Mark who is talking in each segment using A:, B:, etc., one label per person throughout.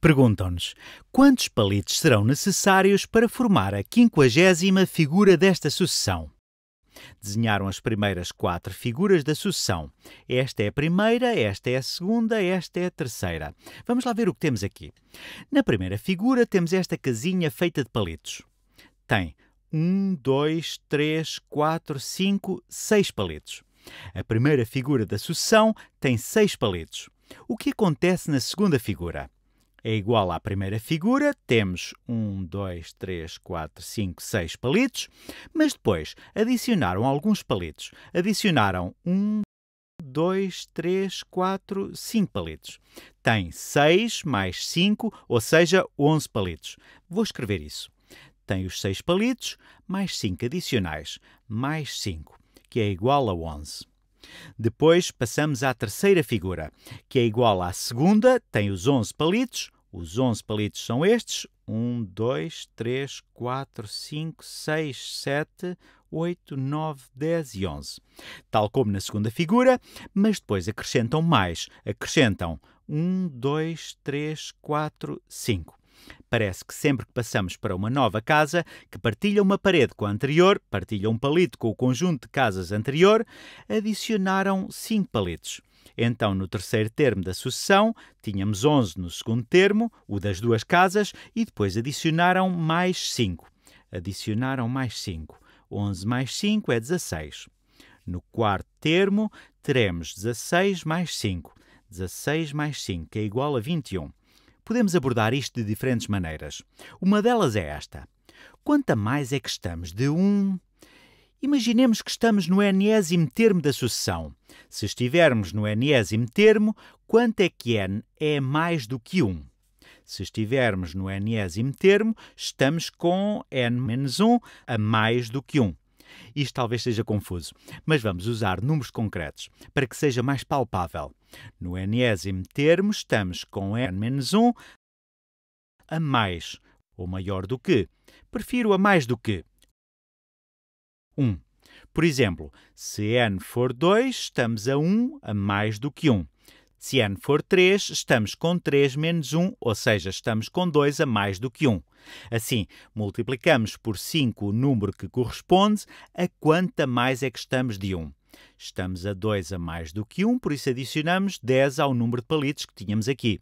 A: Perguntam-nos quantos palitos serão necessários para formar a quinquagésima figura desta sucessão. Desenharam as primeiras quatro figuras da sucessão. Esta é a primeira, esta é a segunda, esta é a terceira. Vamos lá ver o que temos aqui. Na primeira figura temos esta casinha feita de palitos. Tem 1, 2, 3, 4, 5, 6 palitos. A primeira figura da sucessão tem 6 palitos. O que acontece na segunda figura? é igual à primeira figura, temos 1, 2, 3, 4, 5, 6 palitos, mas depois adicionaram alguns palitos. Adicionaram 1, 2, 3, 4, 5 palitos. Tem 6 mais 5, ou seja, 11 palitos. Vou escrever isso. Tem os 6 palitos, mais 5 adicionais, mais 5, que é igual a 11. Depois passamos à terceira figura, que é igual à segunda, tem os 11 palitos, os 11 palitos são estes: 1, 2, 3, 4, 5, 6, 7, 8, 9, 10 e 11. Tal como na segunda figura, mas depois acrescentam mais. Acrescentam 1, 2, 3, 4, 5. Parece que sempre que passamos para uma nova casa, que partilha uma parede com a anterior, partilha um palito com o conjunto de casas anterior, adicionaram 5 palitos. Então, no terceiro termo da sucessão, tínhamos 11 no segundo termo, o das duas casas, e depois adicionaram mais 5. Adicionaram mais 5. 11 mais 5 é 16. No quarto termo, teremos 16 mais 5. 16 mais 5, que é igual a 21. Podemos abordar isto de diferentes maneiras. Uma delas é esta. Quanto a mais é que estamos de 1? Um... Imaginemos que estamos no enésimo termo da sucessão. Se estivermos no enésimo termo, quanto é que n é mais do que 1? Se estivermos no enésimo termo, estamos com n menos 1 a mais do que 1. Isto talvez seja confuso, mas vamos usar números concretos para que seja mais palpável. No enésimo termo, estamos com n menos 1 a mais, ou maior do que. Prefiro a mais do que. 1. Por exemplo, se n for 2, estamos a 1 a mais do que 1. Se n for 3, estamos com 3 menos 1, ou seja, estamos com 2 a mais do que 1. Assim, multiplicamos por 5 o número que corresponde a quanta mais é que estamos de 1. Estamos a 2 a mais do que 1, por isso adicionamos 10 ao número de palitos que tínhamos aqui.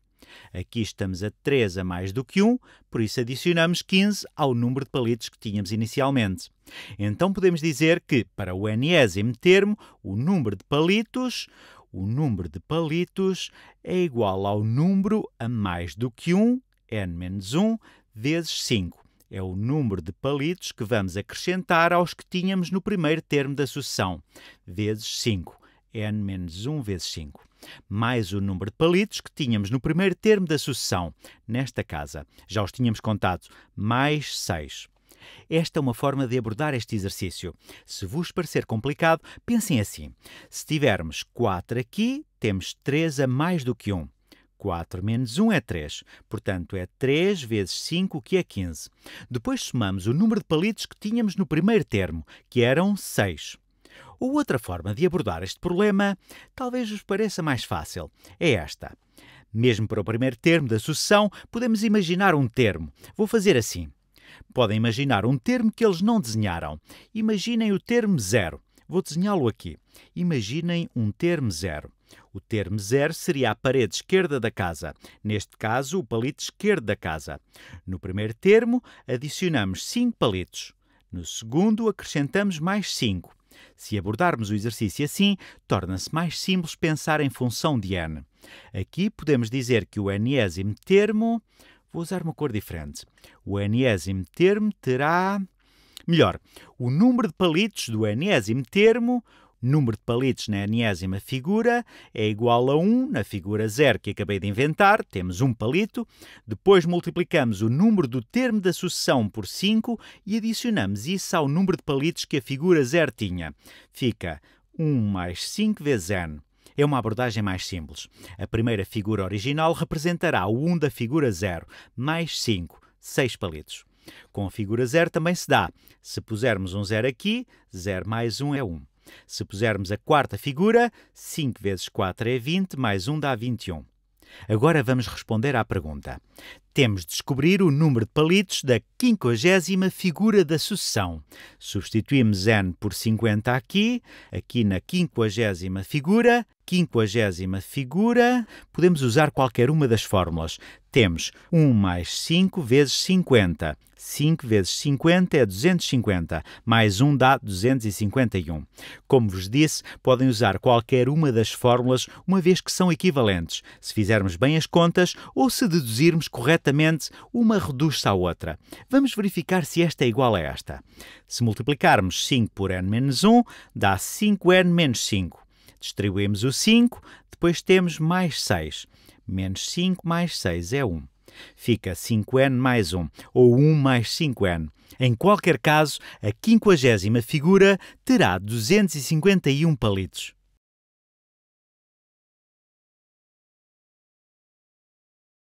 A: Aqui estamos a 3 a mais do que 1, por isso adicionamos 15 ao número de palitos que tínhamos inicialmente. Então podemos dizer que, para o enésimo termo, o número de palitos, o número de palitos é igual ao número a mais do que 1, n menos 1, vezes 5. É o número de palitos que vamos acrescentar aos que tínhamos no primeiro termo da sucessão, vezes 5, n menos 1 vezes 5 mais o número de palitos que tínhamos no primeiro termo da sucessão, nesta casa. Já os tínhamos contado, mais seis. Esta é uma forma de abordar este exercício. Se vos parecer complicado, pensem assim: se tivermos 4 aqui, temos 3 a mais do que 1. 4 menos 1 é 3, portanto é 3 vezes 5, que é 15. Depois somamos o número de palitos que tínhamos no primeiro termo, que eram 6. Ou outra forma de abordar este problema, talvez vos pareça mais fácil, é esta. Mesmo para o primeiro termo da sucessão, podemos imaginar um termo. Vou fazer assim. Podem imaginar um termo que eles não desenharam. Imaginem o termo zero. Vou desenhá-lo aqui. Imaginem um termo zero. O termo zero seria a parede esquerda da casa, neste caso, o palito esquerdo da casa. No primeiro termo, adicionamos cinco palitos. No segundo, acrescentamos mais cinco. Se abordarmos o exercício assim, torna-se mais simples pensar em função de n. Aqui podemos dizer que o enésimo termo. Vou usar uma cor diferente. O enésimo termo terá. Melhor, o número de palitos do enésimo termo número de palitos na enésima figura é igual a 1 na figura 0 que acabei de inventar, temos um palito. Depois multiplicamos o número do termo da sucessão por 5 e adicionamos isso ao número de palitos que a figura 0 tinha. Fica 1 mais 5 vezes n. É uma abordagem mais simples. A primeira figura original representará o 1 da figura 0, mais 5, 6 palitos. Com a figura 0 também se dá. Se pusermos um 0 aqui, 0 mais 1 é 1. Se pusermos a quarta figura, 5 vezes 4 é 20, mais 1 dá 21. Agora vamos responder à pergunta: temos de descobrir o número de palitos da quinquagésima figura da sucessão. Substituímos n por 50 aqui, aqui na quinquagésima figura, quinquagésima figura. Podemos usar qualquer uma das fórmulas. Temos 1 mais 5 vezes 50. 5 vezes 50 é 250, mais 1 dá 251. Como vos disse, podem usar qualquer uma das fórmulas, uma vez que são equivalentes, se fizermos bem as contas ou se deduzirmos corretamente certamente uma reduz-se à outra. Vamos verificar se esta é igual a esta. Se multiplicarmos 5 por n menos 1, dá 5n menos 5. Distribuímos o 5, depois temos mais 6. Menos 5 mais 6 é 1 fica 5n mais 1, ou 1 mais 5n. Em qualquer caso, a 50 figura terá 251 palitos.